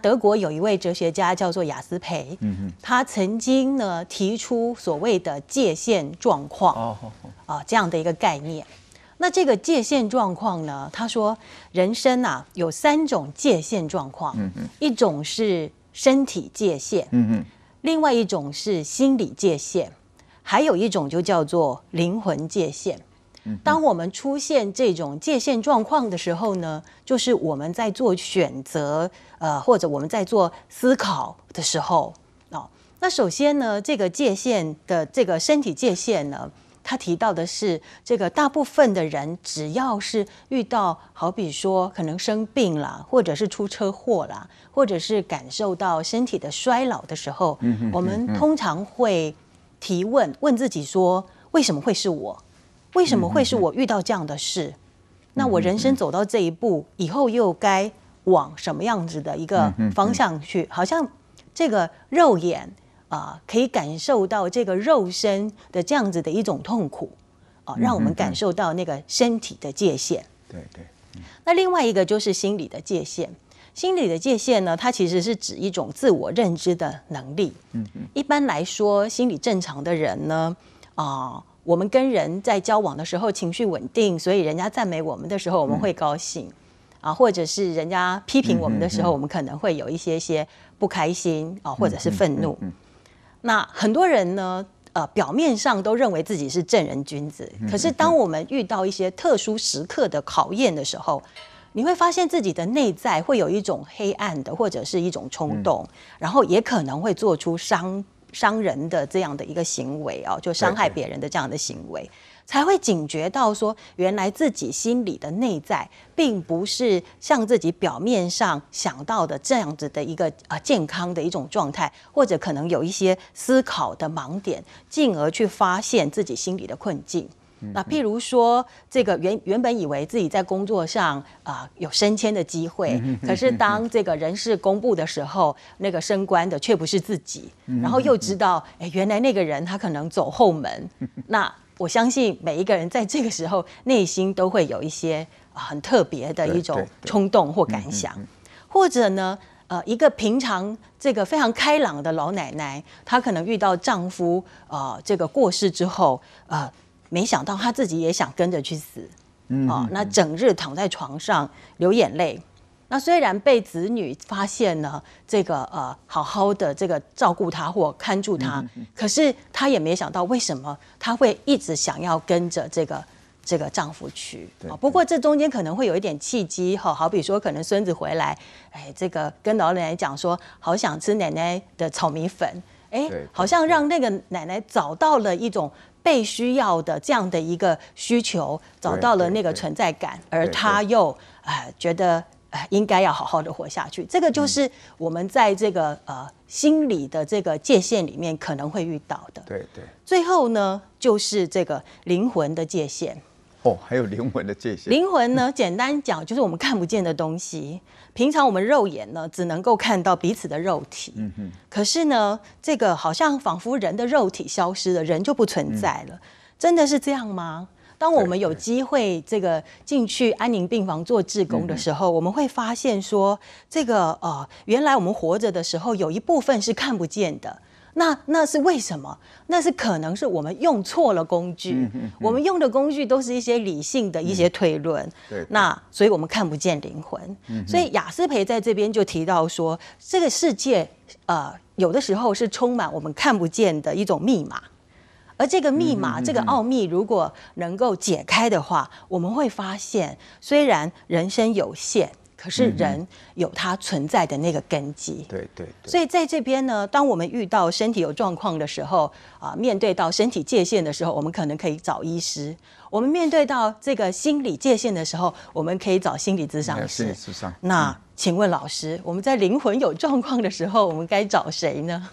德国有一位哲学家叫做雅斯培，他曾经呢提出所谓的界限状况啊啊这样的一个概念。那这个界限状况呢，他说人生啊有三种界限状况，一种是身体界限，嗯，另外一种是心理界限，还有一种就叫做灵魂界限。当我们出现这种界限状况的时候呢，就是我们在做选择，呃，或者我们在做思考的时候，哦，那首先呢，这个界限的这个身体界限呢，他提到的是，这个大部分的人，只要是遇到好比说可能生病啦，或者是出车祸啦，或者是感受到身体的衰老的时候，嗯，我们通常会提问问自己说，为什么会是我？为什么会是我遇到这样的事？那我人生走到这一步以后，又该往什么样子的一个方向去？好像这个肉眼啊，可以感受到这个肉身的这样子的一种痛苦啊，让我们感受到那个身体的界限。对对。那另外一个就是心理的界限，心理的界限呢，它其实是指一种自我认知的能力。嗯嗯。一般来说，心理正常的人呢，啊。我们跟人在交往的时候情绪稳定，所以人家赞美我们的时候我们会高兴，啊，或者是人家批评我们的时候，我们可能会有一些些不开心啊，或者是愤怒。那很多人呢，呃，表面上都认为自己是正人君子，可是当我们遇到一些特殊时刻的考验的时候，你会发现自己的内在会有一种黑暗的，或者是一种冲动，然后也可能会做出伤。伤人的这样的一个行为哦，就伤害别人的这样的行为，才会警觉到说，原来自己心里的内在，并不是像自己表面上想到的这样子的一个呃健康的一种状态，或者可能有一些思考的盲点，进而去发现自己心里的困境。那譬如说，这个原原本以为自己在工作上啊有升迁的机会，可是当这个人事公布的时候，那个升官的却不是自己。然后又知道，哎，原来那个人他可能走后门。那我相信每一个人在这个时候内心都会有一些很特别的一种冲动或感想，或者呢，呃，一个平常这个非常开朗的老奶奶，她可能遇到丈夫啊这个过世之后，呃。没想到他自己也想跟着去死，哦，那整日躺在床上流眼泪。那虽然被子女发现呢，这个呃好好的这个照顾她或看住她，可是她也没想到为什么她会一直想要跟着这个这个丈夫去。啊，不过这中间可能会有一点契机哈，好比说可能孙子回来，哎，这个跟老奶奶讲说好想吃奶奶的炒米粉，哎，好像让那个奶奶找到了一种。被需要的这样的一个需求，找到了那个存在感，而他又啊觉得呃应该要好好的活下去，这个就是我们在这个呃心理的这个界限里面可能会遇到的。对对，最后呢就是这个灵魂的界限。哦，还有灵魂的界些灵魂呢？简单讲，就是我们看不见的东西。平常我们肉眼呢，只能够看到彼此的肉体。嗯哼。可是呢，这个好像仿佛人的肉体消失了，人就不存在了。真的是这样吗？当我们有机会这个进去安宁病房做志工的时候，我们会发现说，这个呃，原来我们活着的时候有一部分是看不见的。那那是为什么？那是可能是我们用错了工具。我们用的工具都是一些理性的一些推论。对。那所以，我们看不见灵魂。所以，雅斯培在这边就提到说，这个世界，呃，有的时候是充满我们看不见的一种密码。而这个密码，这个奥秘，如果能够解开的话，我们会发现，虽然人生有限。可是人有他存在的那个根基，对对。所以在这边呢，当我们遇到身体有状况的时候，啊，面对到身体界限的时候，我们可能可以找医师；我们面对到这个心理界限的时候，我们可以找心理咨商师。心理咨商。那请问老师，我们在灵魂有状况的时候，我们该找谁呢？